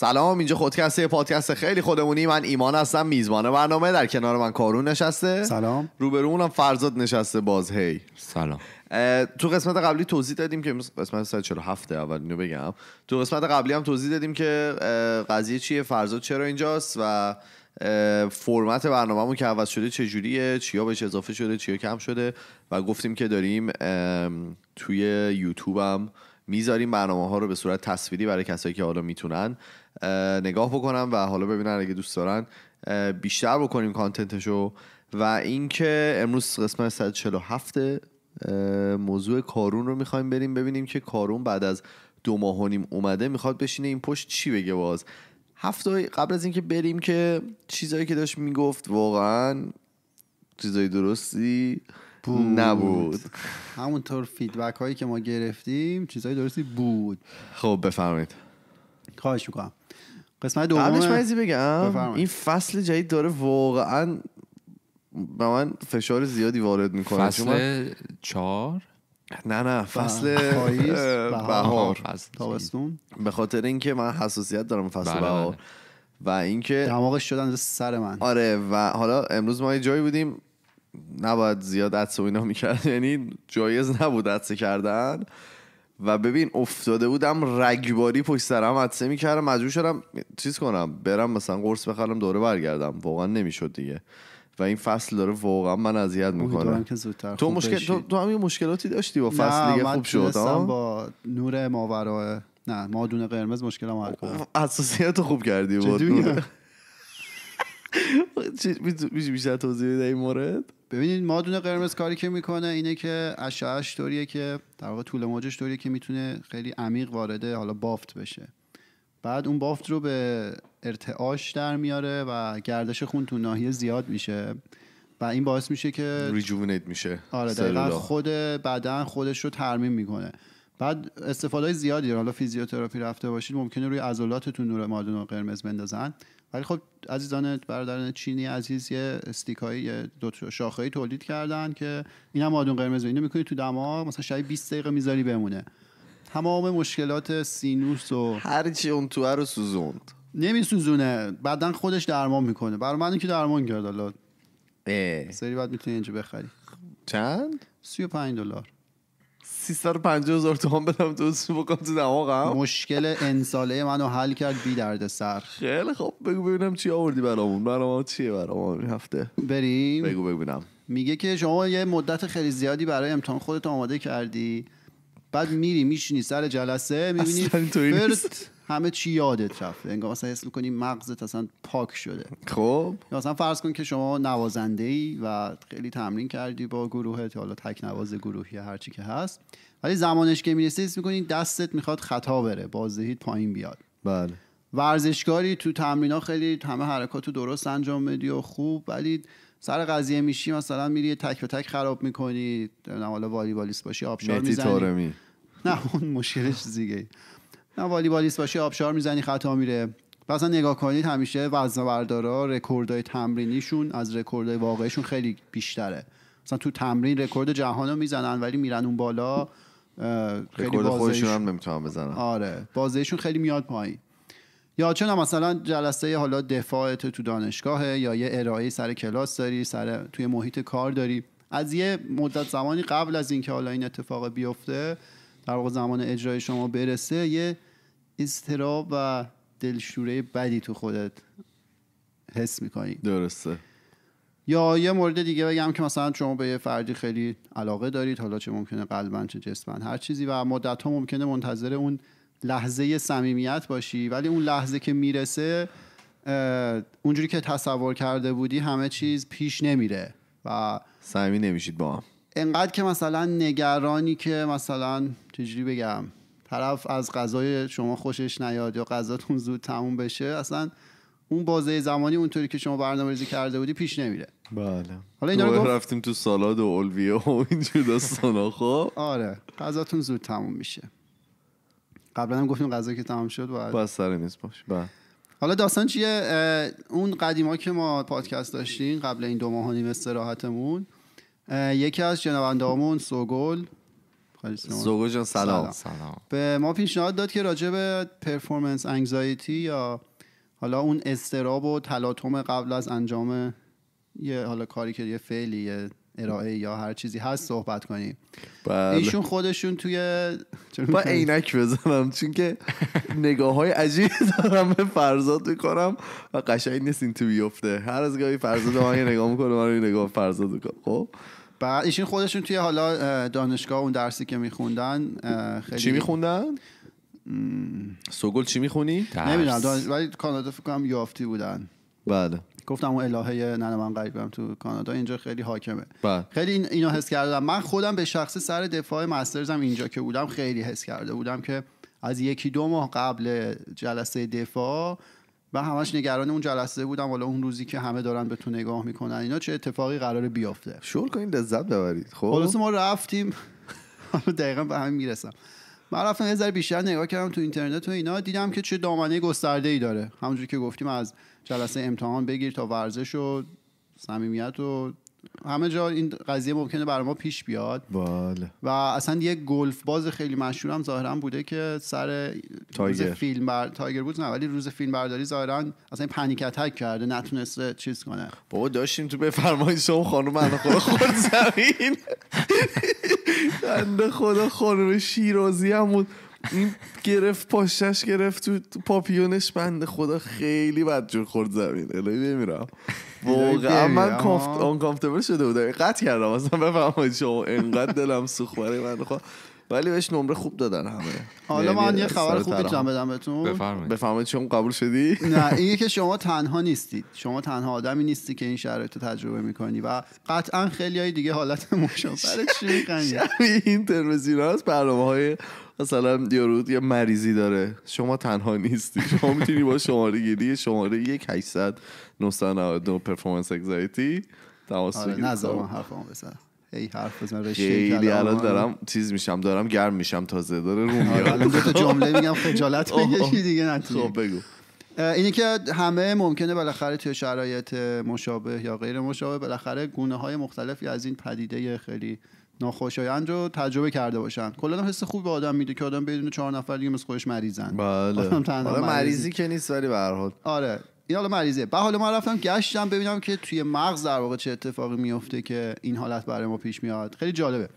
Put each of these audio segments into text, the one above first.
سلام اینجا خودکسته پادکست خیلی خودمونی من ایمان هستم میزبان برنامه در کنار من کارون نشسته سلام روبرونم فرزاد نشسته باز هی سلام تو قسمت قبلی توضیح دادیم که قسمت 147 اول اینو بگم تو قسمت قبلی هم توضیح دادیم که قضیه چیه فرزاد چرا اینجاست و فرمت برنامه‌مون که عوض شده جوریه چیا بهش اضافه شده چیا کم شده و گفتیم که داریم توی یوتیوبم میذاریم برنامه ها رو به صورت تصویری برای کسایی که حالا میتونن نگاه بکنم و حالا ببینن اگه دوست دارن بیشتر بکنیم کانتنتشو و اینکه امروز قسمت 147 موضوع کارون رو میخوایم بریم ببینیم که کارون بعد از دو ماه و نیم اومده میخواد بشینه این پشت چی بگه باز هفته قبل از اینکه بریم که چیزایی که داشت میگفت واقعا چیزای درستی بود. نبود همونطور فیدبک هایی که ما گرفتیم چیزای درستی بود خب بفرمایید خواهش میکنم قسمت دوم قبلش بگم این فصل جدید داره واقعا به من فشار زیادی وارد میکنه فصل من... نه نه بله. فصل بهار به خاطر اینکه من حساسیت دارم فصل بله، بهار بله. و اینکه دماغش شدن سر من آره و حالا امروز ما یه جایی بودیم نباید زیاد عدس و اینا میکرد یعنی جایز نبود عدس کردن و ببین افتاده بودم رگباری پشت سرم عدسه میکردم مجبور شدم چیز کنم برم مثلا قرص بخرم دوره برگردم واقعا نمیشد دیگه و این فصل داره واقعا من اذیت میکنه تو مشکل تو, تو هم مشکلاتی داشتی با فصل دیگه خوب شد با نور ماورا نه مادون قرمز مشکلم حل کنم خوب کردی بود بیشتر توضیح این مورد ببینید مادون قرمز کاری که میکنه اینه که اشعهش طوریه که در واقع طول موجش طوریه که میتونه خیلی عمیق وارد حالا بافت بشه بعد اون بافت رو به ارتعاش در میاره و گردش خون تو ناحیه زیاد میشه و این باعث میشه که ریجوونیت میشه آره دقیقا خود بدن خودش رو ترمیم میکنه بعد استفاده های زیادی حالا فیزیوتراپی رفته باشید ممکنه روی عضلاتتون نور مادون قرمز بندازن ولی خب عزیزان برادران چینی عزیز یه استیک های دو شاخه‌ای تولید کردن که این مادون قرمز اینو میکنید تو دماغ مثلا شاید 20 دقیقه میذاری بمونه تمام مشکلات سینوس و چی اون تو رو سوزوند نمیسوزونه بعدا خودش درمان میکنه برای من که درمان کرد حالا سری بعد میتونی اینجا بخری چند 35 دلار 350 هزار تومان بدم تو بکنم تو دماغم مشکل انساله منو حل کرد بی درد سر خیلی خب بگو ببینم چی آوردی برامون برام چیه برام این هفته بریم بگو ببینم میگه که شما یه مدت خیلی زیادی برای امتحان خودت آماده کردی بعد میری میشینی سر جلسه میبینی نیست همه چی یادت رفته انگار مثلا حس میکنی مغزت اصلا پاک شده خب یا مثلا فرض کن که شما نوازنده ای و خیلی تمرین کردی با گروهت حالا تک نواز گروهی هرچی که هست ولی زمانش که میرسه حس میکنی دستت میخواد خطا بره بازدهیت پایین بیاد بله ورزشکاری تو ها خیلی همه حرکات رو درست انجام میدی و خوب ولی سر قضیه میشی مثلا میری تک به تک خراب میکنی حالا والیبالیست باشی آبشار میزنی نه اون مشکلش دیگه والیبالیست باشی آبشار میزنی خطا میره مثلا نگاه کنید همیشه وزن بردارا رکوردهای تمرینیشون از رکوردهای واقعیشون خیلی بیشتره مثلا تو تمرین رکورد جهان رو میزنن ولی میرن اون بالا رکورد خودشون هم نمیتونن بزنن آره بازیشون خیلی میاد پایین یا چون مثلا جلسه حالا دفاع تو تو دانشگاهه یا یه ارائه سر کلاس داری سر توی محیط کار داری از یه مدت زمانی قبل از اینکه حالا این اتفاق بیفته در واقع زمان اجرای شما برسه یه استراب و دلشوره بدی تو خودت حس میکنی درسته یا یه مورد دیگه بگم که مثلا شما به یه فردی خیلی علاقه دارید حالا چه ممکنه قلبا چه جسما هر چیزی و مدت ها ممکنه منتظر اون لحظه صمیمیت باشی ولی اون لحظه که میرسه اونجوری که تصور کرده بودی همه چیز پیش نمیره و صمیمی نمیشید با هم انقدر که مثلا نگرانی که مثلا چجوری بگم طرف از غذای شما خوشش نیاد یا غذاتون زود تموم بشه اصلا اون بازه زمانی اونطوری که شما برنامه ریزی کرده بودی پیش نمیره بله حالا اینا رو رفتیم تو سالاد و اولویه و اینجور داستانا خب آره غذاتون زود تموم میشه قبلا هم گفتیم غذا که تموم شد باید سر میز باش بله. حالا داستان چیه اون قدیما که ما پادکست داشتیم قبل این دو ماه نیم استراحتمون یکی از جنابنده سوگل زوگو جان سلام. سلام. به ما پیشنهاد داد که راجع به پرفورمنس انگزایتی یا حالا اون استراب و تلاطم قبل از انجام یه حالا کاری که یه فعلی یه ارائه یا هر چیزی هست صحبت کنیم بله. ایشون خودشون توی با عینک بزنم چون که نگاه های عجیب دارم به فرزاد میکنم و قشنگ نیست این تو بیفته هر از گاهی فرزاد من نگاه میکنه من نگاه فرزاد میکنم خب بعد ایشون خودشون توی حالا دانشگاه اون درسی که میخوندن خیلی چی میخوندن؟ سوگل چی میخونی؟ نمیدونم ولی کانادا فکر کنم یافتی بودن بله گفتم اون الهه ننه من قریبم تو کانادا اینجا خیلی حاکمه بله. خیلی اینو حس کردم من خودم به شخص سر دفاع مسترزم اینجا که بودم خیلی حس کرده بودم که از یکی دو ماه قبل جلسه دفاع و همش نگران اون جلسه بودم حالا اون روزی که همه دارن به تو نگاه میکنن اینا چه اتفاقی قرار بیافته شور کنید لذت ببرید خب خلاص ما رفتیم دقیقا به همین میرسم من رفتم یه ذره بیشتر نگاه کردم تو اینترنت و اینا دیدم که چه دامنه گسترده ای داره همونجوری که گفتیم از جلسه امتحان بگیر تا ورزش و صمیمیت و همه جا این قضیه ممکنه برای ما پیش بیاد بله و اصلا یه گلف باز خیلی مشهورم ظاهرا بوده که سر تایگر. روز فیلم بر... تایگر بود نه ولی روز فیلم برداری ظاهرا اصلا پنیک اتک کرده نتونسته چیز کنه بابا داشتیم تو بفرمایید شما خانم من خود خورد زمین بنده خدا خانم شیرازی هم بود این گرفت پاشش گرفت تو پاپیونش بنده خدا خیلی بدجور خورد زمین الهی بمیرم واقعا من آنکامفتبل شده بودم قطع کردم اصلا بفهمید شما انقدر دلم سوخت برای من خب، ولی بهش نمره خوب دادن همه حالا من یعنی یه خبر خوب جمع بدم بهتون بفرمایید چون قبول شدی نه اینه که شما تنها نیستید شما تنها آدمی نیستی که این شرایط رو تجربه میکنی و قطعا خیلی های دیگه حالت مشابه چی این تلویزیون زیرا از برنامه های مثلا دیورود یه مریضی داره شما تنها نیستی شما میتونی با شماره گیری شماره یک 800 992 پرفورمنس انگزایتی تماس آره زما حرفمو بزنم هی حرف بزن رشته خیلی الان دارم چیز میشم دارم گرم میشم تازه داره رو آره، میاد الان دو تا جمله میگم خجالت بکشی دیگه نتیجه. خب بگو اینی که همه ممکنه بالاخره توی شرایط مشابه یا غیر مشابه بالاخره گونه های مختلفی از این پدیده خیلی ناخوشایند رو تجربه کرده باشن کلا حس خوب به آدم میده که آدم بدون چهار نفر دیگه مثل خودش مریضن بله آره مریضی که نیست ولی به هر حال آره این حالا مریضه بعد حالا من رفتم گشتم ببینم که توی مغز در واقع چه اتفاقی میفته که این حالت برای ما پیش میاد خیلی جالبه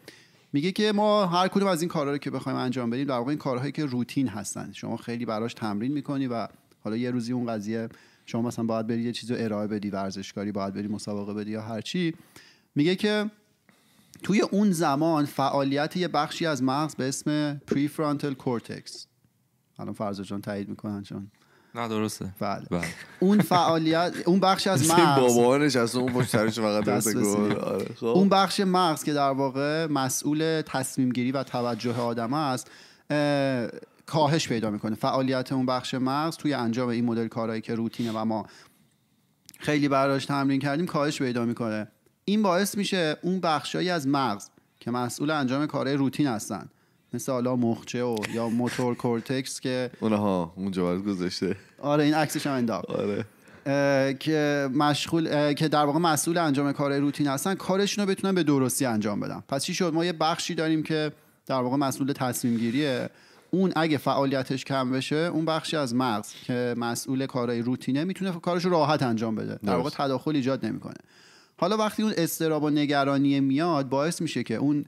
میگه که ما هر کدوم از این کارا رو که بخوایم انجام بدیم در واقع این کارهایی که روتین هستن شما خیلی براش تمرین میکنی و حالا یه روزی اون قضیه شما مثلا باید بری یه چیز رو ارائه بدی ورزشکاری باید بری مسابقه بدی یا هر چی میگه که توی اون زمان فعالیت یه بخشی از مغز به اسم پریفرانتل کورتکس الان فرزا جان تایید میکنن چون نه درسته بله. بله, اون فعالیت اون بخش از مغز از اون پشت فقط آره، خب. اون بخش مغز که در واقع مسئول تصمیم گیری و توجه آدم است کاهش پیدا میکنه فعالیت اون بخش مغز توی انجام این مدل کارهایی که روتینه و ما خیلی براش تمرین کردیم کاهش پیدا میکنه این باعث میشه اون بخشهایی از مغز که مسئول انجام کارهای روتین هستند. مثل حالا مخچه و یا موتور کورتکس که اونها اونجا برات گذاشته آره این عکسش هم انداخت آره که مشغول که در واقع مسئول انجام کار روتین هستن کارشون رو بتونن به درستی انجام بدن پس چی شد ما یه بخشی داریم که در واقع مسئول تصمیم گیریه اون اگه فعالیتش کم بشه اون بخشی از مغز که مسئول کارهای روتینه میتونه کارش رو راحت انجام بده در واقع تداخل ایجاد نمیکنه حالا وقتی اون استراب و نگرانی میاد باعث میشه که اون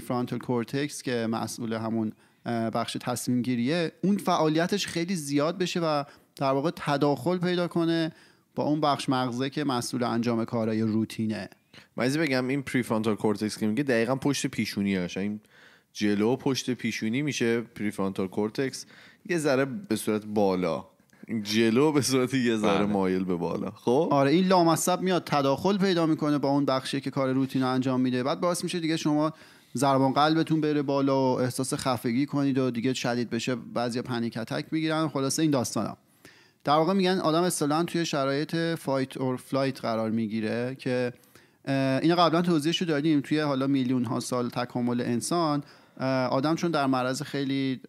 فرانتال کورتکس که مسئول همون بخش تصمیم گیریه اون فعالیتش خیلی زیاد بشه و در واقع تداخل پیدا کنه با اون بخش مغزه که مسئول انجام کارهای روتینه بعضی بگم این فرانتال کورتکس که میگه دقیقا پشت پیشونی هاش این جلو پشت پیشونی میشه فرانتال کورتکس یه ذره به صورت بالا جلو به صورت یه ذره بله. مایل به بالا خب آره این لامصب میاد تداخل پیدا میکنه با اون بخشی که کار روتین انجام میده بعد باعث میشه دیگه شما زربان قلبتون بره بالا و احساس خفگی کنید و دیگه شدید بشه بعضی پنیک اتک میگیرن خلاصه این داستانا در واقع میگن آدم اصطلاحا توی شرایط فایت اور فلایت قرار میگیره که اینو قبلا توضیحشو دادیم توی حالا میلیون ها سال تکامل انسان آدم چون در معرض خیلی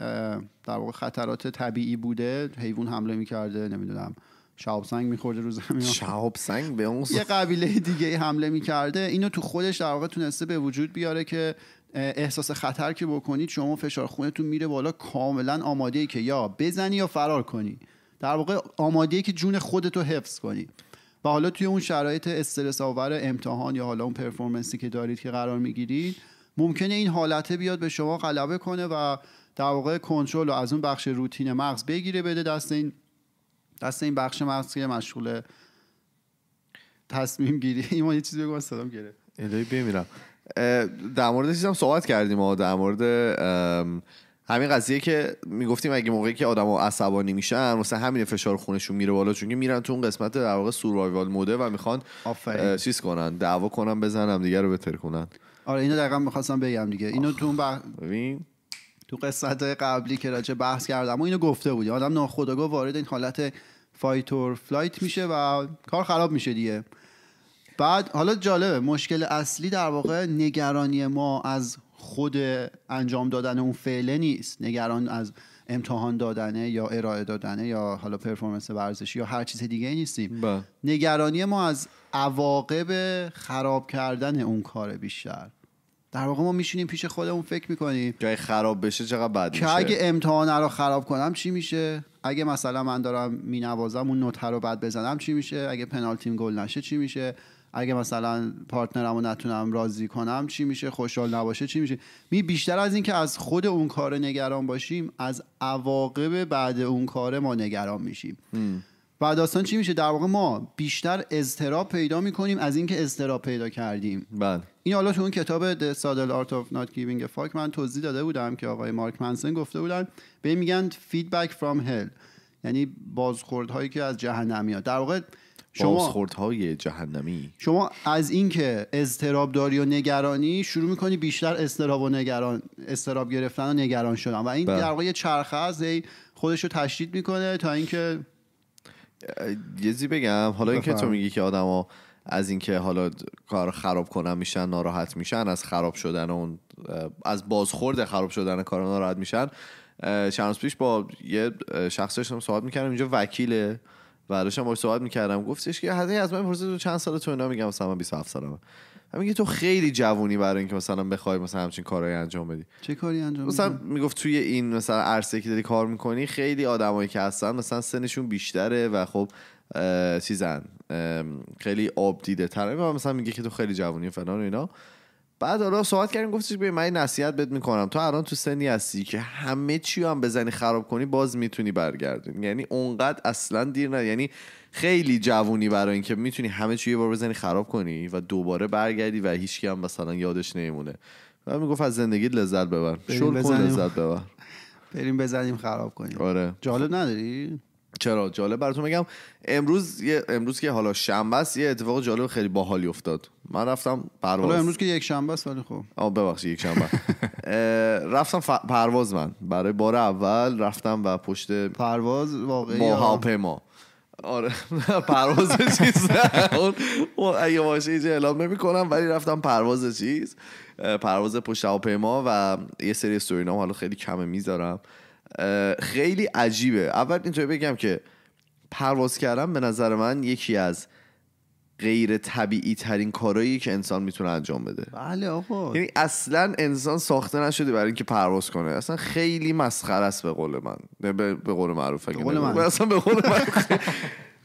در واقع خطرات طبیعی بوده حیوان حمله میکرده نمیدونم شعب سنگ میخورده رو زمین شعب سنگ به اون یه قبیله دیگه حمله میکرده اینو تو خودش در واقع تونسته به وجود بیاره که احساس خطر که بکنید شما فشار خونتون میره بالا کاملا آماده ای که یا بزنی یا فرار کنی در واقع آماده ای که جون خودتو حفظ کنی و حالا توی اون شرایط استرس آور امتحان یا حالا اون پرفورمنسی که دارید که قرار میگیرید ممکنه این حالته بیاد به شما غلبه کنه و در واقع کنترل رو از اون بخش روتین مغز بگیره بده دست این دست این بخش مغز که مشغول تصمیم گیری ایمان یه چیزی بگو سلام گیره الهی بمیرم در مورد چیزم صحبت کردیم ما در مورد همین قضیه که میگفتیم اگه موقعی که آدم ها عصبانی میشن مثلا همین فشار خونشون میره بالا چون میرن تو اون قسمت در واقع سوروایوال موده و میخوان چیز کنن دعوا کنن بزنن دیگه رو بتر آره اینو دقیقا میخواستم بگم دیگه اینو تو اون تو قسمت قبلی که راجع بحث کردم و اینو گفته بودی آدم ناخودآگاه وارد این حالت فایتور فلایت میشه و کار خراب میشه دیگه بعد حالا جالبه مشکل اصلی در واقع نگرانی ما از خود انجام دادن اون فعله نیست نگران از امتحان دادنه یا ارائه دادنه یا حالا پرفورمنس ورزشی یا هر چیز دیگه نیستیم نگرانی ما از عواقب خراب کردن اون کار بیشتر در واقع ما میشینیم پیش خودمون فکر میکنیم جای خراب بشه چقدر بد که اگه امتحان رو خراب کنم چی میشه اگه مثلا من دارم مینوازم اون نوت رو بد بزنم چی میشه اگه پنالتیم گل نشه چی میشه اگه مثلا پارتنرم رو نتونم راضی کنم چی میشه خوشحال نباشه چی میشه می بیشتر از اینکه از خود اون کار نگران باشیم از عواقب بعد اون کار ما نگران میشیم و داستان چی میشه در واقع ما بیشتر اضطراب پیدا میکنیم از اینکه اضطراب پیدا کردیم بله این حالا تو اون کتاب The Saddle Art of Not Giving a Fuck من توضیح داده بودم که آقای مارک منسن گفته بودن به میگن Feedback from هل یعنی هایی که از جهنم میاد در واقع شما بازخوردهای جهنمی شما از اینکه اضطراب داری و نگرانی شروع میکنی بیشتر اضطراب و نگران اضطراب گرفتن و نگران شدن و این بله. در واقع چرخه خودش رو تشدید میکنه تا اینکه یه زی بگم حالا اینکه تو میگی که آدما از اینکه حالا کار خراب کنن میشن ناراحت میشن از خراب شدن اون از بازخورد خراب شدن کار ناراحت میشن چند پیش با یه شخصش هم صحبت میکردم اینجا وکیله و داشتم باهاش صحبت میکردم گفتش که حتی از من پرسید تو چند سال تو اینا میگم مثلا من 27 سالمه میگه تو خیلی جوونی برای اینکه مثلا بخوای مثلا همچین کارهایی انجام بدی چه کاری انجام مثلا میگفت توی این مثلا عرصه که داری کار میکنی خیلی آدمایی که هستن مثلا سنشون بیشتره و خب چیزن خیلی آب دیده مثلا میگه که تو خیلی جوونی فلان و اینا بعد حالا صحبت کردیم گفتش ببین من نصیحت بهت میکنم تو الان تو سنی هستی که همه چی هم بزنی خراب کنی باز میتونی برگردین یعنی اونقدر اصلا دیر نه یعنی خیلی جوونی برای اینکه میتونی همه چی یه بار بزنی خراب کنی و دوباره برگردی و هیچکی هم مثلا یادش نمیمونه و میگفت از زندگی لذت ببر شور کن لذت ببر بریم بزنیم خراب کنیم آره جالب نداری چرا جالب براتون میگم امروز امروز که حالا شنبه است یه اتفاق جالب خیلی باحالی افتاد من رفتم پرواز حالا امروز که یک شنبه است ولی خب آ ببخشید یک شنبه رفتم پرواز من برای بار اول رفتم و پشت پرواز واقعی هاپما آره پرواز چیز اون اگه باشه ایجا اعلام نمی کنم ولی رفتم پرواز چیز پرواز پشت هواپیما و یه سری استوری حالا خیلی کمه میذارم خیلی عجیبه اول اینطور بگم که پرواز کردن به نظر من یکی از غیر طبیعی ترین کارهایی که انسان میتونه انجام بده بله آقا یعنی اصلا انسان ساخته نشده برای اینکه پرواز کنه اصلا خیلی مسخره است به قول من به, قول معروف به قول من. اصلا به قول من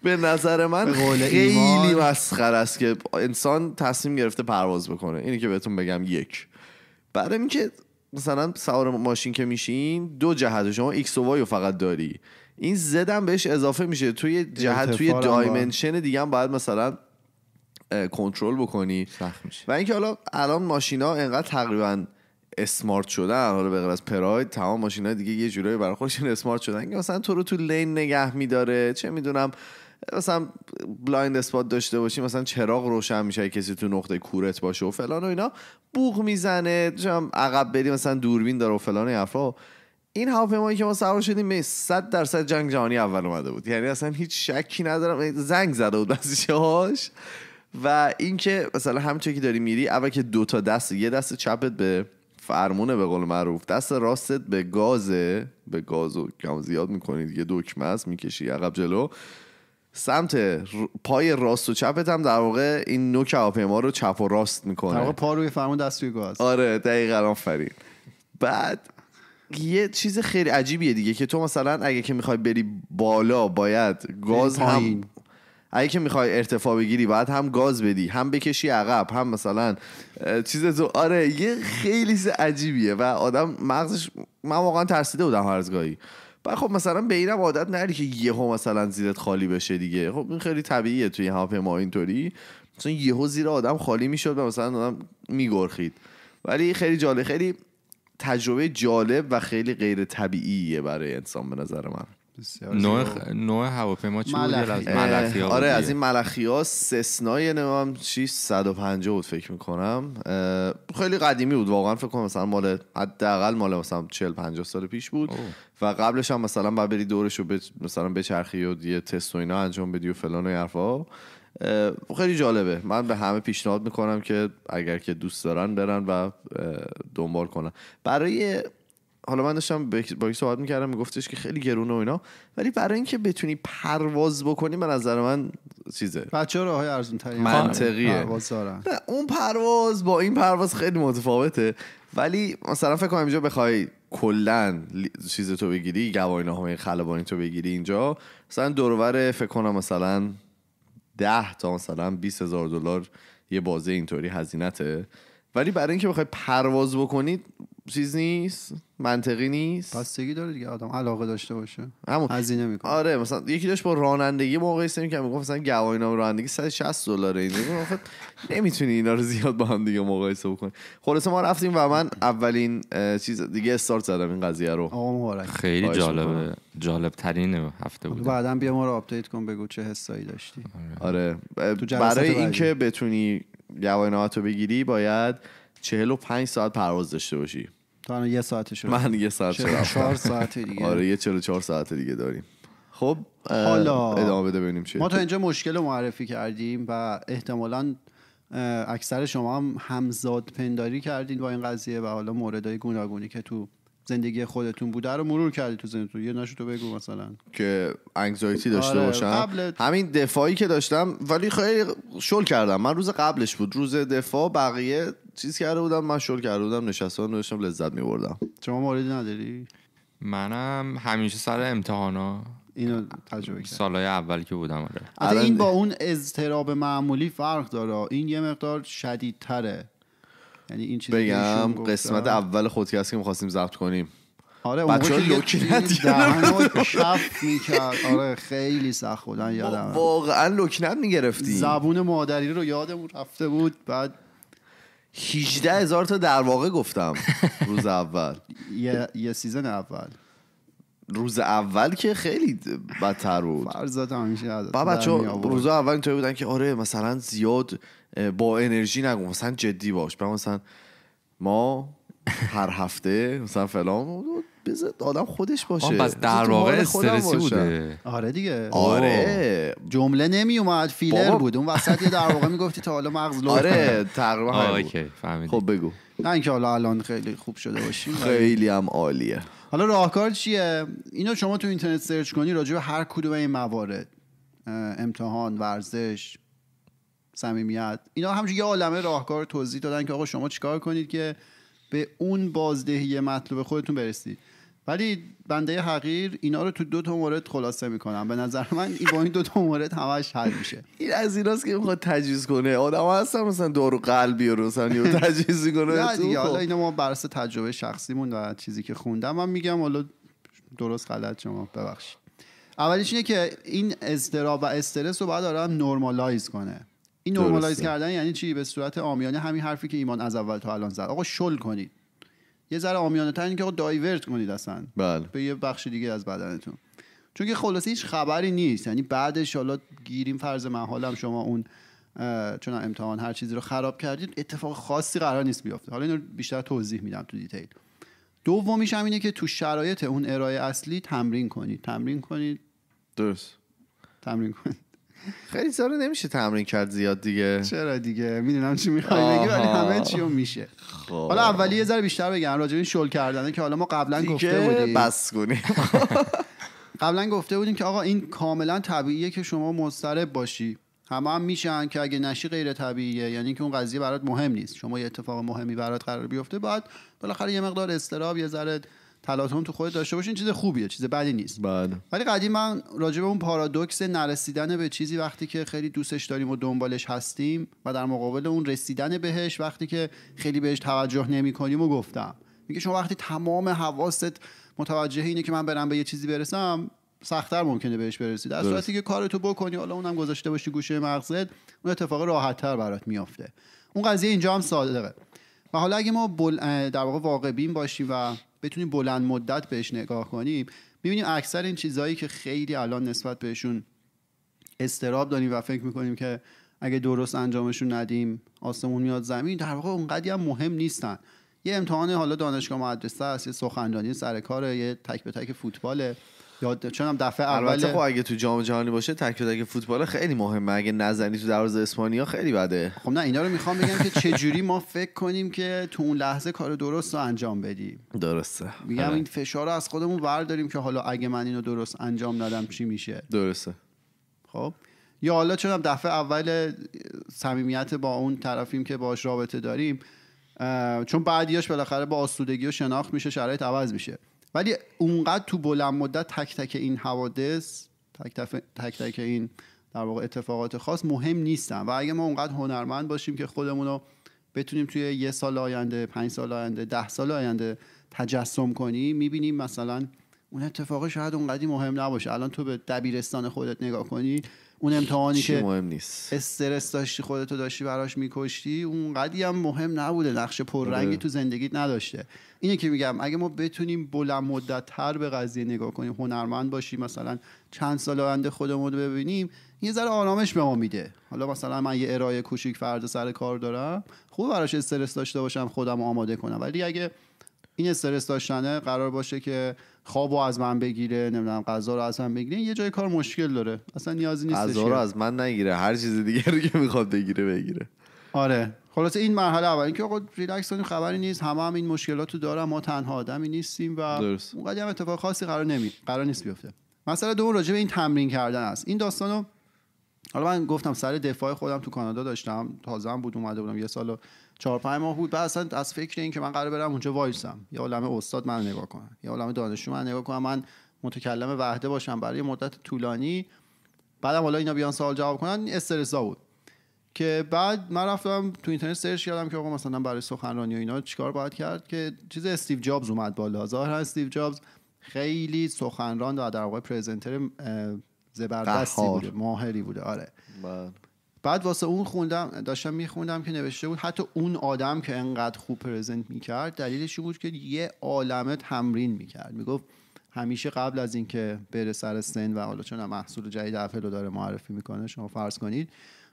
به نظر من خیلی مسخره است که انسان تصمیم گرفته پرواز بکنه اینی که بهتون بگم یک برای اینکه مثلا سوار ماشین که میشین دو جهت شما ایکس و وای رو فقط داری این زدم بهش اضافه میشه توی جهت توی دایمنشن دیگه هم باید مثلا کنترل بکنی میشه. و اینکه حالا الان ماشینا انقدر تقریبا اسمارت شدن حالا به از پراید تمام ماشینا دیگه یه جورایی برای خودشون اسمارت شدن که مثلا تو رو تو لین نگه میداره چه میدونم مثلا بلایند اسپات داشته باشی مثلا چراغ روشن میشه کسی تو نقطه کورت باشه و فلان و اینا بوغ میزنه عقب بری مثلا دوربین داره و فلان حرفا این هواپیمایی که ما سوار شدیم می 100 درصد جنگ جهانی اول اومده بود یعنی اصلا هیچ شکی ندارم زنگ زده بود دستش و اینکه مثلا همچه که داری میری اول که دو تا دست یه دست چپت به فرمونه به قول معروف دست راستت به گازه به گازو کم زیاد میکنید یه دکمه است میکشی عقب جلو سمت پای راست و چپت هم در واقع این نوک هواپیما رو چپ و راست میکنه در واقع پا روی فرمون دست گاز آره دقیقا آفرین بعد یه چیز خیلی عجیبیه دیگه که تو مثلا اگه که میخوای بری بالا باید گاز هم اگه که میخوای ارتفاع بگیری باید هم گاز بدی هم بکشی عقب هم مثلا چیز تو آره یه خیلی عجیبیه و آدم مغزش من واقعا ترسیده بودم هرزگاهی بعد خب مثلا به اینم عادت نری که یهو مثلا زیرت خالی بشه دیگه خب این خیلی طبیعیه توی هواپیما اینطوری مثلا یهو زیر آدم خالی میشد و مثلا آدم میگرخید ولی خیلی جالب خیلی تجربه جالب و خیلی غیر طبیعیه برای انسان به نظر من نوع هواپیما چی ملخی آره از این ملخی ها سسنای نمام 650 بود فکر میکنم خیلی قدیمی بود واقعا فکر کنم مثلا مال حداقل مال مثلا 40 50 سال پیش بود و قبلش هم مثلا بعد بری دورش رو مثلا بچرخی و یه تست و اینا انجام بدی و فلان و حرفا خیلی جالبه من به همه پیشنهاد میکنم که اگر که دوست دارن برن و دنبال کنن برای حالا من داشتم با یک صحبت میکردم میگفتش که خیلی گرونه و اینا ولی برای اینکه بتونی پرواز بکنی به نظر من چیزه بچه راه های ارزون منطقیه اون پرواز با این پرواز خیلی متفاوته ولی مثلا فکر کنم اینجا بخوای کلا چیز تو بگیری های خلبانی تو بگیری اینجا مثلا دورور فکر کنم مثلا ده تا مثلا 20 هزار دلار یه بازه اینطوری هزینته ولی برای اینکه بخوای پرواز بکنید چیز نیست منطقی نیست بستگی داره دیگه آدم علاقه داشته باشه همون هزینه میکنه آره مثلا یکی داشت با رانندگی مقایسه میکنه میگفت مثلا گواهینامه رانندگی 160 دلاره این نمیتونی اینا رو زیاد با هم دیگه مقایسه بکنی خلاص ما رفتیم و من اولین چیز دیگه استارت زدم این قضیه رو آقا مبارک خیلی جالب جالب ترین هفته بود بعدا بیا ما رو آپدیت کن بگو چه حسایی داشتی آره, آره. برای اینکه بتونی گواهینامه تو بگیری باید 45 ساعت پرواز داشته باشی تا یه ساعت شد من یه ساعت شد چهار ساعت دیگه آره یه 44 ساعت دیگه داریم خب حالا ادامه بده ببینیم ما تا اینجا مشکل رو معرفی کردیم و احتمالا اکثر شما هم همزاد پنداری کردین با این قضیه و حالا موردهای گوناگونی که تو زندگی خودتون بوده رو مرور کردی تو زندگی یه نشو تو بگو مثلا که انگزایتی داشته آره باشم همین دفاعی که داشتم ولی خیلی شل کردم من روز قبلش بود روز دفاع بقیه چیز کرده بودم من شل کرده بودم نشستم داشتم لذت می بردم شما موردی نداری منم همیشه سر امتحانا اینو تجربه کردم سالهای اول که بودم آره این با اون اضطراب معمولی فرق داره این یه مقدار شدیدتره یعنی این چیزی بگم قسمت اول خودکست که میخواستیم ضبط کنیم آره اون که لکنت دهنو شف میکرد آره خیلی سخت بودن یادم واقعا لکنت میگرفتی زبون مادری رو یادمون رفته بود بعد 18 هزار تا در واقع گفتم روز اول یه سیزن اول روز اول که خیلی بدتر بود فرزاد همیشه با روز اول اینطوری بودن که آره مثلا زیاد با انرژی نگو مثلا جدی باش با مثلا ما هر هفته مثلا فلان بذار آدم خودش باشه بس در واقع استرسی بوده آره دیگه آره جمله نمی اومد فیلر بود اون وسط یه در واقع میگفتی تا حالا مغز لو آره تقریبا خب بگو نه اینکه حالا الان خیلی خوب شده باشیم خیلی هم عالیه حالا راهکار چیه اینو شما تو اینترنت سرچ کنی راجع به هر کدوم این موارد امتحان ورزش صمیمیت اینا همچون یه عالمه راهکار توضیح دادن که آقا شما چیکار کنید که به اون بازدهی مطلوب خودتون برسید ولی بنده حقیر اینا رو تو دو تا مورد خلاصه میکنم به نظر من این با این دو تا مورد همش حل میشه این از ایناست که میخواد تجهیز کنه آدم هستن مثلا دارو قلبی رو مثلا یه تجهیز کنه نه دیگه خب. حالا اینا ما برسه تجربه شخصیمون و چیزی که خوندم من میگم حالا درست غلط شما ببخشید اولش اینه که این اضطراب و استرس رو باید آدم نرمالایز کنه این نرمالایز کردن یعنی چی به صورت آمیانه همین حرفی که ایمان از اول تا الان زد آقا شل کنید یه ذره آمیانه تر که دایورت کنید اصلا بله. به یه بخش دیگه از بدنتون چون که خلاصه هیچ خبری نیست یعنی بعدش حالا گیریم فرض محالم شما اون چون امتحان هر چیزی رو خراب کردید اتفاق خاصی قرار نیست بیفته حالا اینو بیشتر توضیح میدم تو دیتیل دومیش هم اینه که تو شرایط اون ارائه اصلی تمرین کنید تمرین کنید درست تمرین کنید خیلی سال نمیشه تمرین کرد زیاد دیگه چرا دیگه میدونم چی میخوای بگی ولی همه چیو میشه خب حالا اولی یه ذره بیشتر بگم راجع این شل کردنه که حالا ما قبلا گفته بودیم بس کنیم قبلا گفته بودیم که آقا این کاملا طبیعیه که شما مضطرب باشی همه هم میشن که اگه نشی غیر طبیعیه یعنی که اون قضیه برات مهم نیست شما یه اتفاق مهمی برات قرار بیفته بعد بالاخره یه مقدار استراب یه ذره تلاتون تو خود داشته باشین چیز خوبیه چیز بدی نیست بله ولی من راجع به اون پارادوکس نرسیدن به چیزی وقتی که خیلی دوستش داریم و دنبالش هستیم و در مقابل اون رسیدن بهش وقتی که خیلی بهش توجه نمی کنیم و گفتم میگه شما وقتی تمام حواست متوجه اینه که من برم به یه چیزی برسم سختتر ممکنه بهش برسی در صورتی که کارتو بکنی حالا اونم گذاشته باشی گوشه مغزت اون اتفاق تر برات میافته اون قضیه اینجا هم صادقه و حالا اگه ما بل... در واقع واقع بین و بتونیم بلند مدت بهش نگاه کنیم میبینیم اکثر این چیزهایی که خیلی الان نسبت بهشون استراب داریم و فکر میکنیم که اگه درست انجامشون ندیم آسمون میاد زمین در واقع اونقدی هم مهم نیستن یه امتحان حالا دانشگاه مدرسه است یه سخنرانی سر کار یه تک به تک فوتباله یاد چون هم دفعه اول البته خب اگه تو جام جهانی باشه تک اگه فوتبال خیلی مهمه اگه نزنی تو دروازه اسپانیا خیلی بده خب نه اینا رو میخوام بگم که چه جوری ما فکر کنیم که تو اون لحظه کار درست رو انجام بدیم درسته میگم آره. این فشار رو از خودمون برداریم که حالا اگه من اینو درست انجام ندم چی میشه درسته خب یا حالا چون هم دفعه اول صمیمیت با اون طرفیم که باش رابطه داریم چون بعدیاش بالاخره با آسودگی و شناخت میشه شرایط عوض میشه ولی اونقدر تو بلند مدت تک تک این حوادث تک تک, تک, تک این در واقع اتفاقات خاص مهم نیستن و اگه ما اونقدر هنرمند باشیم که خودمون رو بتونیم توی یه سال آینده پنج سال آینده ده سال آینده تجسم کنیم میبینیم مثلا اون اتفاقه شاید اونقدی مهم نباشه الان تو به دبیرستان خودت نگاه کنی اون امتحانی که مهم نیست استرس داشتی خودتو داشتی براش میکشتی اونقدی هم مهم نبوده نقش پررنگی آره. تو زندگیت نداشته اینه که میگم اگه ما بتونیم بلند مدت تر به قضیه نگاه کنیم هنرمند باشیم مثلا چند سال آینده خودمون رو ببینیم یه ذره آرامش به ما میده حالا مثلا من یه ارائه کوچیک فردا سر کار دارم خوب براش استرس داشته باشم خودم آماده کنم ولی اگه این استرس داشتنه قرار باشه که خوابو از من بگیره نمیدونم غذا رو از من بگیره یه جای کار مشکل داره اصلا نیازی نیست قضا رو از من نگیره هر چیز دیگه رو که میخواد بگیره بگیره آره خلاص این مرحله اول اینکه آقا ریلکس کنیم خبری نیست همه هم این مشکلات رو دارم ما تنها آدمی نیستیم و اون اونقدر هم اتفاق خاصی قرار نمی قرار نیست بیفته مسئله دوم راجع به این تمرین کردن است این داستانو حالا من گفتم سر دفاع خودم تو کانادا داشتم تازه هم بود اومده بودم یه سالو چهار پنج ماه بود بعد اصلا از فکر این که من قرار برم اونجا وایسم یا عالم استاد من نگاه کنن یا عالم دانشجو من نگاه کنن من متکلم وحده باشم برای مدت طولانی بعدم حالا اینا بیان سوال جواب کنن استرسا بود که بعد من رفتم تو اینترنت سرچ کردم که آقا مثلا برای سخنرانی و اینا چیکار باید کرد که چیز استیو جابز اومد بالا ظاهرا استیو جابز خیلی سخنران و در پرزنتر زبردستی ماهری بوده آره بله. بعد واسه اون خوندم داشتم میخوندم که نوشته بود حتی اون آدم که انقدر خوب پرزنت میکرد دلیلش این بود که یه عالمه تمرین میکرد میگفت همیشه قبل از اینکه بره سر سن و حالا چون محصول جدید اپل رو داره معرفی میکنه شما فرض کنید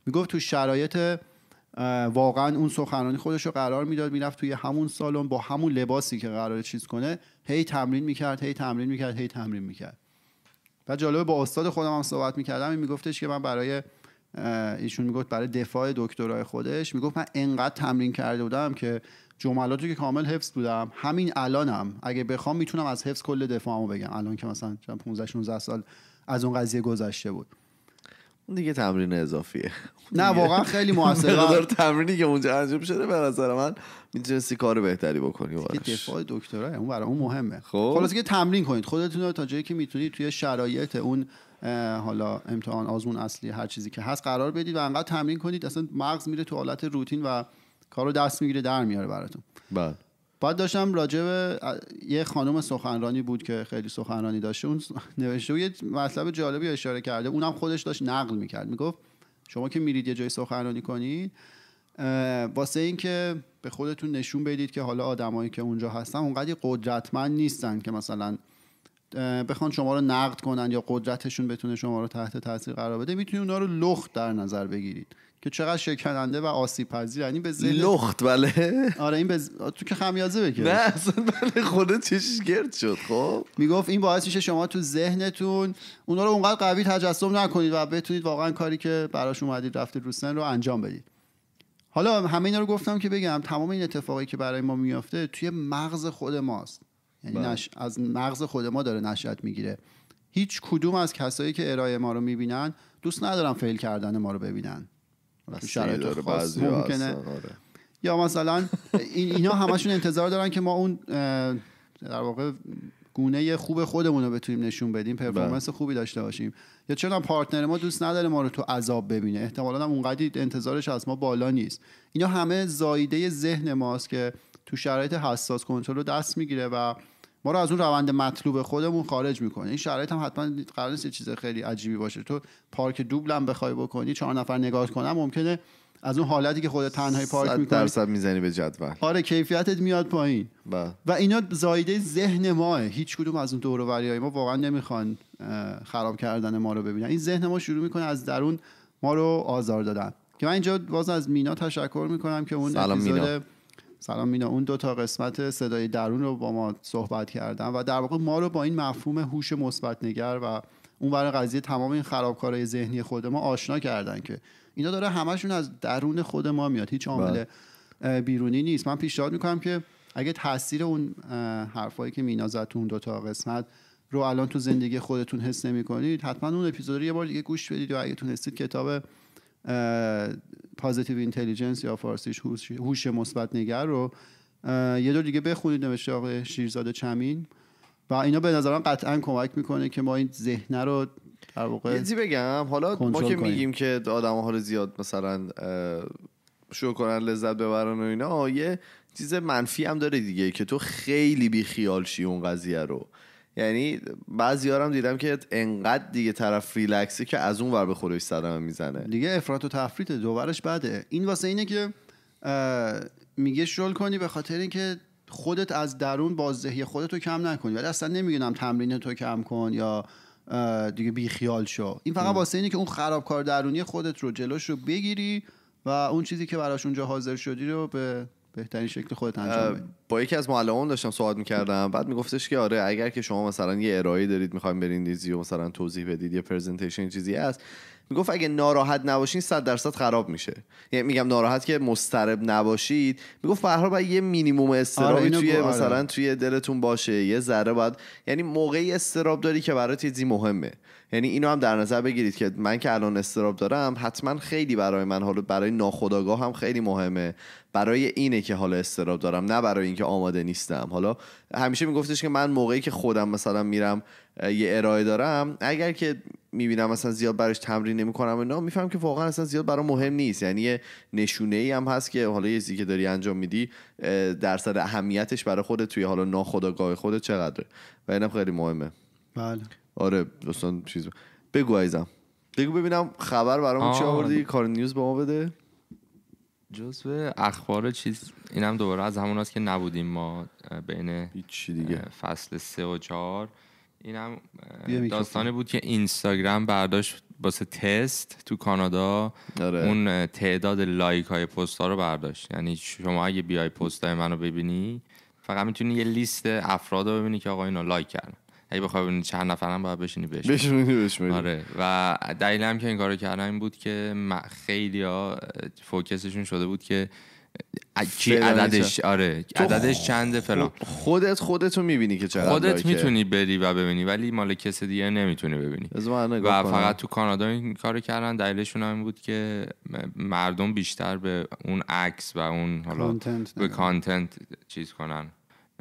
میگفت تو شرایط واقعا اون سخنرانی خودش رو قرار میداد میرفت توی همون سالن با همون لباسی که قرار چیز کنه هی تمرین میکرد هی تمرین میکرد هی تمرین میکرد و جالبه با استاد خودم هم صحبت میکردم میگفتش که من برای ایشون میگفت برای دفاع دکترای خودش میگفت من انقدر تمرین کرده بودم که رو که کامل حفظ بودم همین الانم اگه بخوام میتونم از حفظ کل دفاعمو بگم الان که مثلا 15 16 سال از اون قضیه گذشته بود اون دیگه تمرین اضافیه نه واقعا خیلی موثره مقدار تمرینی که اونجا انجام شده به نظر من میتونستی کار بهتری بکنی واسه دفاع دکترا اون برای اون مهمه خب خلاص که تمرین کنید خودتون رو تا جایی که میتونید توی شرایط اون حالا امتحان آزمون اصلی هر چیزی که هست قرار بدید و انقدر تمرین کنید اصلا مغز میره تو حالت روتین و کارو دست میگیره در میاره براتون بله بعد داشتم راجع به یه خانم سخنرانی بود که خیلی سخنرانی داشته اون نوشته و یه مطلب جالبی اشاره کرده اونم خودش داشت نقل میکرد میگفت شما که میرید یه جای سخنرانی کنید واسه اینکه به خودتون نشون بدید که حالا آدمایی که اونجا هستن اونقدر قدرتمند نیستن که مثلا بخوان شما رو نقد کنن یا قدرتشون بتونه شما رو تحت تاثیر قرار بده میتونید اونا رو لخت در نظر بگیرید که چقدر شکننده و آسیب پذیر یعنی به لخت بله آره این تو که خمیازه بگیر نه اصلا بله، گرد شد خب میگفت این باعث میشه شما تو ذهنتون اونا رو اونقدر قوی تجسم نکنید و بتونید واقعا کاری که براش اومدید رفتید روسن رو انجام بدید حالا همه اینا رو گفتم که بگم تمام این اتفاقی که برای ما میافته توی مغز خود ماست یعنی بله. نش... از مغز خود ما داره نشأت میگیره هیچ کدوم از کسایی که ارائه ما رو میبینن دوست ندارن فیل کردن ما رو ببینن شرایط خاص ممکنه آره. یا مثلا اینا همشون انتظار دارن که ما اون در واقع گونه خوب خودمون رو بتونیم نشون بدیم بله. پرفورمنس خوبی داشته باشیم یا چرا پارتنر ما دوست نداره ما رو تو عذاب ببینه احتمالا هم اونقدی انتظارش از ما بالا نیست اینا همه زایده ذهن ماست که تو شرایط حساس کنترل رو دست میگیره و ما رو از اون روند مطلوب خودمون خارج میکنه این شرایط هم حتما قرار نیست چیز خیلی عجیبی باشه تو پارک دوبل هم بخوای بکنی چهار نفر نگاه کنم ممکنه از اون حالتی که خود تنهایی پارک میکنی درصد میزنی به جدول آره کیفیتت میاد پایین و اینا زایده ذهن ماه هیچ کدوم از اون دور های ما واقعا نمیخوان خراب کردن ما رو ببینن این ذهن ما شروع میکنه از درون ما رو آزار دادن که من اینجا باز از مینا تشکر میکنم که اون سلام مینا اون دو تا قسمت صدای درون رو با ما صحبت کردن و در واقع ما رو با این مفهوم هوش مثبت نگر و اون برای قضیه تمام این خرابکارهای ذهنی خود ما آشنا کردن که اینا داره همشون از درون خود ما میاد هیچ عامل بله. بیرونی نیست من پیشنهاد میکنم که اگه تاثیر اون حرفایی که مینا زد تو اون دو تا قسمت رو الان تو زندگی خودتون حس نمیکنید حتما اون اپیزود رو یه بار دیگه گوش بدید و اگه تونستید کتاب پازیتیو اینتلیجنس یا فارسیش هوش مثبت نگر رو یه دور دیگه بخونید نوشته آقای شیرزاده چمین و اینا به نظرم قطعا کمک میکنه که ما این ذهنه رو در واقع بگم حالا ما که میگیم که آدم ها رو زیاد مثلا شو کنن لذت ببرن و اینا یه چیز منفی هم داره دیگه که تو خیلی خیال شی اون قضیه رو یعنی بعضی هم دیدم که انقدر دیگه طرف ریلکسه که از اون ور به خودش صدمه میزنه دیگه افراط و تفریط دوورش بده این واسه اینه که میگه شل کنی به خاطر اینکه خودت از درون بازدهی رو کم نکنی ولی اصلا نمیگم تمرین تو کم کن یا دیگه بیخیال شو این فقط واسه اینه که اون خرابکار درونی خودت رو جلوش رو بگیری و اون چیزی که براش اونجا حاضر شدی رو به بهترین شکل خودت انجام با یکی از معلمان داشتم صحبت میکردم بعد میگفتش که آره اگر که شما مثلا یه ارائه دارید میخوایم برین دیزی و مثلا توضیح بدید یه پرزنتیشن چیزی هست میگفت اگه ناراحت نباشین 100 درصد خراب میشه یعنی میگم ناراحت که مسترب نباشید میگفت فرها باید یه مینیموم استرابی آره، توی آره. مثلا توی دلتون باشه یه ذره باید یعنی موقعی استراب داری که برای چیزی مهمه یعنی اینو هم در نظر بگیرید که من که الان استراب دارم حتما خیلی برای من حالا برای ناخودآگاه هم خیلی مهمه برای اینه که حالا استراب دارم نه برای اینکه آماده نیستم حالا همیشه میگفتش که من موقعی که خودم مثلا میرم یه ارائه دارم اگر که میبینم مثلا زیاد براش تمرین نمیکنم و میفهم که واقعا اصلا زیاد برای مهم نیست یعنی یه نشونه ای هم هست که حالا یه که داری انجام میدی درصد اهمیتش برای خودت توی حالا ناخودآگاه خودت چقدره و اینم خیلی مهمه بله آره دوستان چیز بگو بگو ببینم خبر برامون چی آوردی کار نیوز به ما بده جزو اخبار چیز اینم دوباره از همون است که نبودیم ما بین دیگه. فصل سه و چهار اینم داستانه بود که اینستاگرام برداشت واسه تست تو کانادا آره. اون تعداد لایک های پست ها رو برداشت یعنی شما اگه بیای پست های منو ببینی فقط میتونی یه لیست افراد رو ببینی که آقا اینا لایک کردن اگه بخوای چند نفرم باید بشینی بشینی بشینی بشینی آره و دلیلم که این کارو کردن این بود که خیلی ها فوکسشون شده بود که چی عددش آره عددش چنده فلان خودت خودتو میبینی که چقدر خودت میتونی بری و ببینی ولی مال کس دیگه نمیتونی ببینی و فقط تو کانادا این کارو کردن دلیلشون هم بود که مردم بیشتر به اون عکس و اون حالا به کانتنت چیز کنن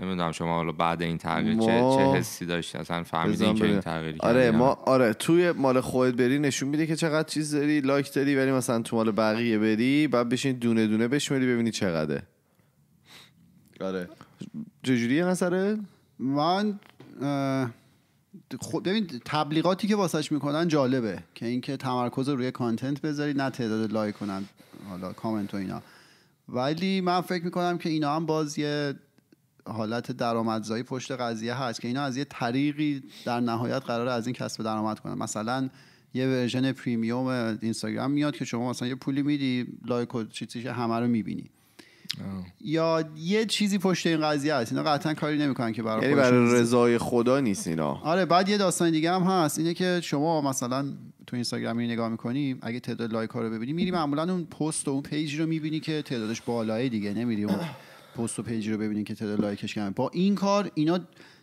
نمیدونم شما حالا بعد این تغییر چه, چه حسی داشتی اصلا فهمیدین که این تغییر آره ما آره توی مال خودت بری نشون میده که چقدر چیز داری لایک داری ولی مثلا تو مال بقیه بری بعد بشین دونه دونه بشمری ببینی چقدره آره چجوریه نظره من خب ببین تبلیغاتی که واسش میکنن جالبه که اینکه تمرکز روی کانتنت بذاری نه تعداد لایک کنن حالا کامنت و اینا ولی من فکر میکنم که اینا هم باز یه حالت درآمدزایی پشت قضیه هست که اینا از یه طریقی در نهایت قرار از این کسب درآمد کنن مثلا یه ورژن پریمیوم اینستاگرام میاد که شما مثلا یه پولی میدی لایک و چیزی همه رو میبینی یا یه چیزی پشت این قضیه هست اینا قطعا کاری نمیکنن که برای یعنی برای رضای خدا نیست اینا آره بعد یه داستان دیگه هم هست اینه که شما مثلا تو اینستاگرام نگاه میکنی اگه تعداد لایک ها رو ببینی میری معمولا اون پست و اون پیج رو میبینی که تعدادش بالایی دیگه نمیری اون پست و پیجی رو ببینین که تعداد لایکش کمه با این کار اینا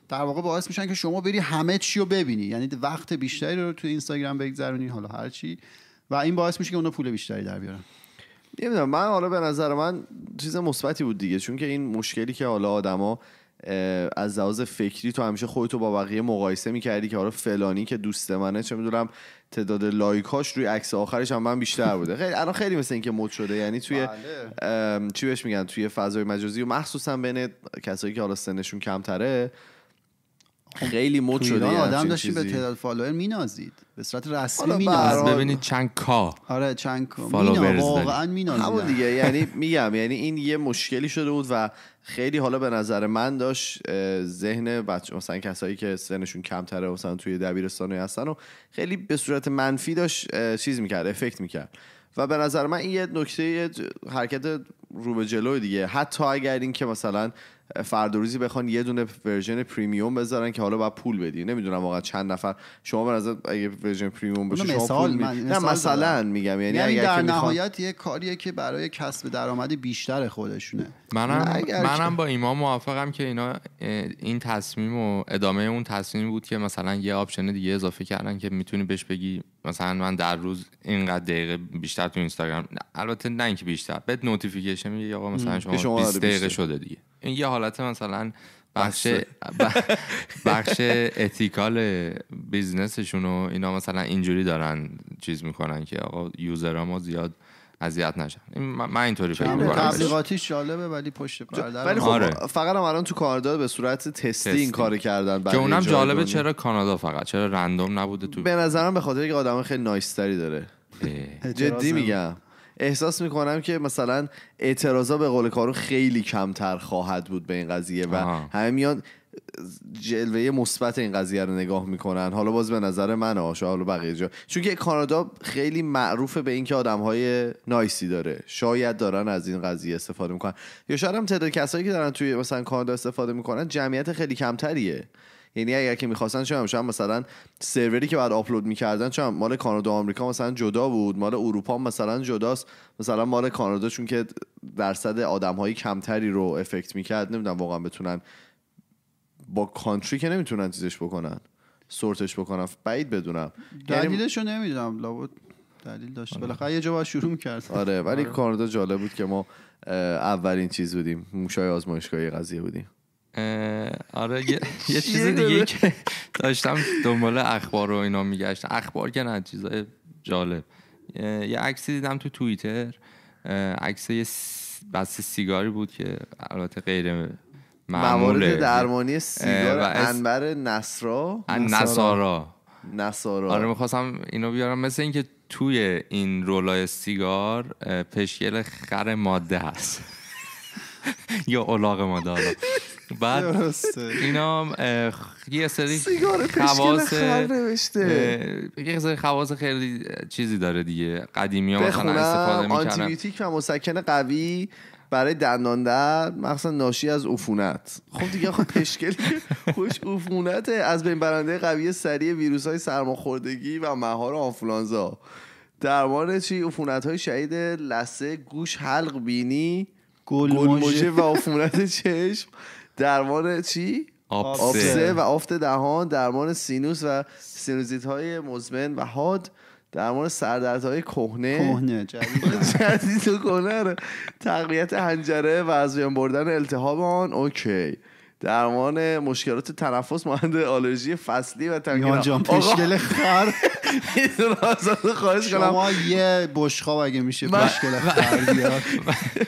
در واقع باعث میشن که شما بری همه چی رو ببینی یعنی وقت بیشتری رو تو اینستاگرام بگذرونی حالا هر چی و این باعث میشه که اونا پول بیشتری در بیارن نمیدونم من حالا به نظر من چیز مثبتی بود دیگه چون که این مشکلی که حالا آدما از لحاظ فکری تو همیشه خودتو با بقیه مقایسه میکردی که حالا فلانی که دوست منه چه میدونم تعداد هاش روی عکس آخرش هم من بیشتر بوده خیلی الان خیلی مثل اینکه مود شده یعنی توی بله. چی بهش میگن توی فضای مجازی و مخصوصا بین کسایی که حالا سنشون کمتره خیلی مود شده آدم داشتی به تعداد فالوور مینازید به صورت رسمی مینازید ببینید چند کا آره چند کا واقعا مینازید همون دیگه یعنی میگم یعنی این یه مشکلی شده بود و خیلی حالا به نظر من داشت ذهن بچه مثلا کسایی که سنشون کمتره مثلا توی دبیرستان هستن و خیلی به صورت منفی داشت چیز میکرد افکت میکرد و به نظر من این یه نکته حرکت رو به جلو دیگه حتی اگر این که مثلا فردا روزی بخوان یه دونه ورژن پریمیوم بذارن که حالا باید پول بدی نمیدونم واقعا چند نفر شما به نظر اگه ورژن پریمیوم باشه شما پول می... نه مثلا میگم یعنی, یعنی در نهایت یه کاریه که برای کسب درآمد بیشتر خودشونه منم منم با ایمان موافقم که اینا این تصمیم و ادامه اون تصمیم بود که مثلا یه آپشن دیگه اضافه کردن که میتونی بهش بگی مثلا من در روز اینقدر دقیقه بیشتر تو اینستاگرام البته نه اینکه بیشتر بهت نوتیفیکیشن میگه آقا مثلا شما, 20 آره، دقیقه شده دیگه این یه حالت مثلا بخش بخش اتیکال بیزنسشون و اینا مثلا اینجوری دارن چیز میکنن که آقا یوزرها ما زیاد اذیت نشم من, اینطوری فکر می‌کنم تبلیغاتی جالبه ولی پشت پرده ولی خب آره. فقط هم الان تو کاردار به صورت تستی این کار کردن که اونم جالبه چرا کانادا فقط چرا رندوم نبوده تو به نظرم به خاطر اینکه آدم خیلی نایستری داره جدی میگم احساس میکنم که مثلا اعتراضا به قول کارو خیلی کمتر خواهد بود به این قضیه و همه میان جلوه مثبت این قضیه رو نگاه میکنن حالا باز به نظر من آشا حالا بقیه جا چون که کانادا خیلی معروف به اینکه آدم های نایسی داره شاید دارن از این قضیه استفاده میکنن یا شاید هم تعداد کسایی که دارن توی مثلا کانادا استفاده میکنن جمعیت خیلی کمتریه یعنی اگر که میخواستن چون هم مثلا سروری که بعد آپلود میکردن چون مال کانادا و آمریکا مثلا جدا بود مال اروپا مثلا جداست مثلا مال کانادا چون که درصد های کمتری رو افکت میکرد نمیدونم واقعا بتونن با کانتری که نمیتونن چیزش بکنن سورتش بکنن بعید بدونم یعنی دلیلشو نمیدونم لابد دلیل داشت، آره. بالاخره یه جواب شروع میکرد آره ولی آره. کاردا جالب بود که ما اولین چیز بودیم موشای آزمایشگاهی قضیه بودیم آره یه, چیز دیگه که داشتم دنبال اخبار رو اینا میگشتم اخبار که نه چیزای جالب یه عکسی دیدم تو توییتر عکس یه سیگاری بود که البته غیر موارد درمانی سیگار انبر نصرا نصارا نصارا آره میخواستم اینو بیارم مثل اینکه توی این رولای سیگار پشگل خر ماده هست یا اولاغ ماده هست بعد اینا یه سری خواص یه سری خواص خیلی چیزی داره دیگه قدیمی ها مثلا استفاده میکنن آنتی بیوتیک و مسکن قوی برای دندان مخصوصا ناشی از عفونت خب دیگه خب پشکلی خوش عفونت از بین برنده قوی سریع ویروس های سرماخوردگی و مهار آنفولانزا درمان چی عفونت های شهید لسه گوش حلق بینی موجه و عفونت چشم درمان چی آبسه. و آفت دهان درمان سینوس و سینوزیت های مزمن و حاد در مورد سردردهای کهنه کهنه جدید و کهنه رو آره. تقویت هنجره و از بیان بردن التهاب آن اوکی درمان مشکلات تنفس مانند آلرژی فصلی و تنگیر آقا جان پشکل خر کنم شما یه بشخاب اگه میشه پشکل خر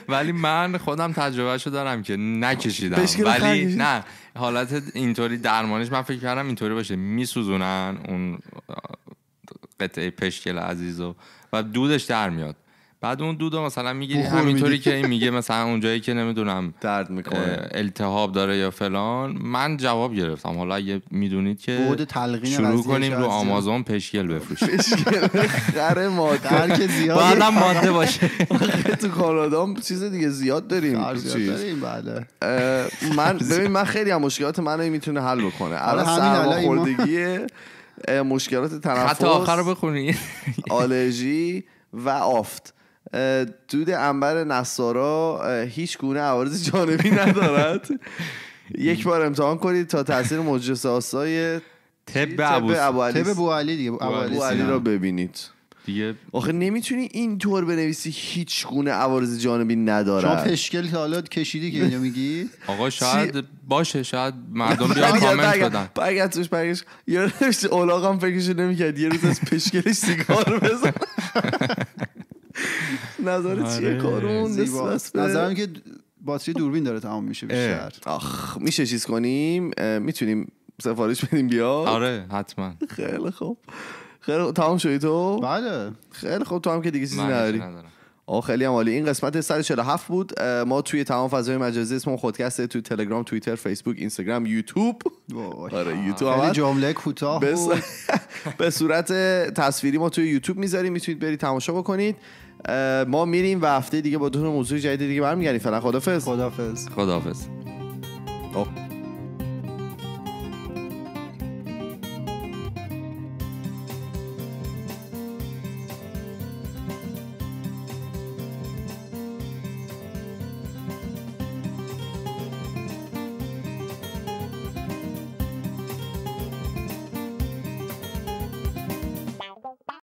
ولی من خودم تجربه شو دارم که نکشیدم ولی نه حالت اینطوری درمانش من فکر کردم اینطوری باشه میسوزونن اون قطعه پشکل عزیز و و دودش در میاد بعد اون دودو مثلا میگیری همینطوری که این میگه مثلا اونجایی که نمیدونم درد میکنه التهاب داره یا فلان من جواب گرفتم حالا اگه میدونید که شروع کنیم رو آمازون پشکل بفروشیم پشکل خره مادر که زیاد بعدم ماده باشه تو کانادا چیز دیگه زیاد داریم داریم بله من ببین من خیلی مشکلات منو میتونه حل بکنه الان سرماخوردگیه مشکلات تنفس حتی آخر بخونی آلرژی و آفت دود انبر نصارا هیچ گونه عوارض جانبی ندارد یک بار امتحان کنید تا تاثیر موجس آسای تب ابو علی دیگه ابو علی را ببینید دیگه آخه نمیتونی اینطور بنویسی هیچ گونه عوارض جانبی نداره شما پشکل تا حالا کشیدی که اینو میگی آقا شاید باشه شاید مردم بیان کامنت بدن بگرد توش برگشت اولاق هم فکرشو نمیکرد یه روز از پشکلش سیگار بزن نظر چیه آره. کارون نظرم که باتری دوربین داره تمام میشه بیشتر آخ میشه چیز کنیم میتونیم سفارش بدیم بیا آره حتما خیلی خوب خیلی تمام شدی تو بله خیلی خوب تو هم که دیگه چیزی نداری آه خیلی هم عالی این قسمت 147 بود ما توی تمام فضای مجازی اسم خودکسته توی تلگرام تویتر، فیسبوک اینستاگرام یوتیوب آره یوتیوب خیلی جمله بس... به صورت تصویری ما توی یوتیوب میذاریم میتونید برید تماشا بکنید ما میریم و هفته دیگه با دو موضوع جدید دیگه برمیگردیم فعلا خدافظ خدافظ خدافظ